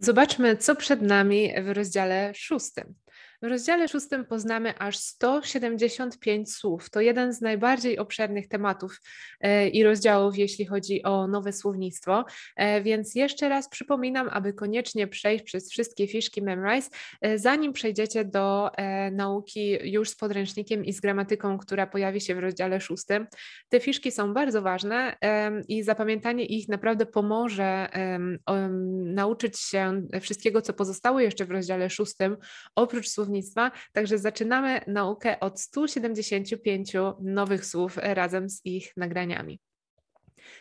Zobaczmy, co przed nami w rozdziale szóstym. W rozdziale szóstym poznamy aż 175 słów. To jeden z najbardziej obszernych tematów e, i rozdziałów, jeśli chodzi o nowe słownictwo. E, więc jeszcze raz przypominam, aby koniecznie przejść przez wszystkie fiszki Memrise, e, zanim przejdziecie do nauki już z podręcznikiem i z gramatyką, która pojawi się w rozdziale szóstym. Te fiszki są bardzo ważne i zapamiętanie ich naprawdę pomoże nauczyć się wszystkiego, co pozostało jeszcze w rozdziale szóstym, oprócz słów słownictwa. Także zaczynamy naukę od 175 nowych słów razem z ich nagraniami.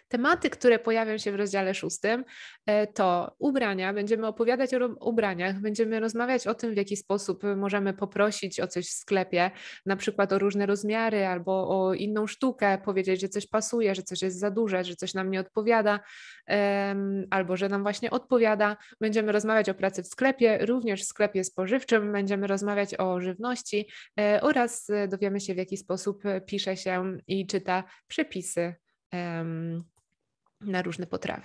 Tematy, które pojawią się w rozdziale szóstym, e, to ubrania. Będziemy opowiadać o ubraniach, będziemy rozmawiać o tym, w jaki sposób możemy poprosić o coś w sklepie, na przykład o różne rozmiary albo o inną sztukę, powiedzieć, że coś pasuje, że coś jest za duże, że coś nam nie odpowiada, albo że nam właśnie odpowiada. Będziemy rozmawiać o pracy w sklepie, również w sklepie spożywczym, będziemy rozmawiać o żywności e, oraz e, dowiemy się, w jaki sposób pisze się i czyta przepisy na różne potrawy.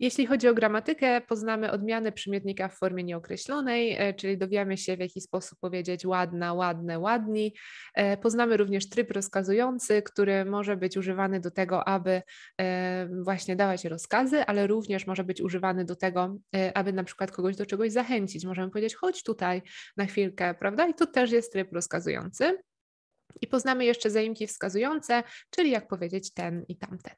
Jeśli chodzi o gramatykę, poznamy odmiany przymiotnika w formie nieokreślonej, e, czyli dowiemy się, w jaki sposób powiedzieć ładna, ładne, ładni. E, poznamy również tryb rozkazujący, który może być używany do tego, aby e, właśnie dawać rozkazy, ale również może być używany do tego, aby na przykład kogoś do czegoś zachęcić. Możemy powiedzieć, chodź tutaj na chwilkę, prawda? I to też jest tryb rozkazujący. I poznamy jeszcze zaimki wskazujące, czyli jak powiedzieć ten i tamten.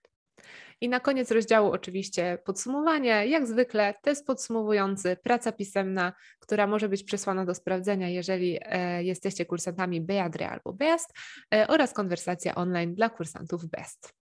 I na koniec rozdziału oczywiście podsumowanie. Jak zwykle test podsumowujący, praca pisemna, która może być przesłana do sprawdzenia, jeżeli e, jesteście kursantami Beadre albo BEST e, oraz konwersacja online dla kursantów BEST.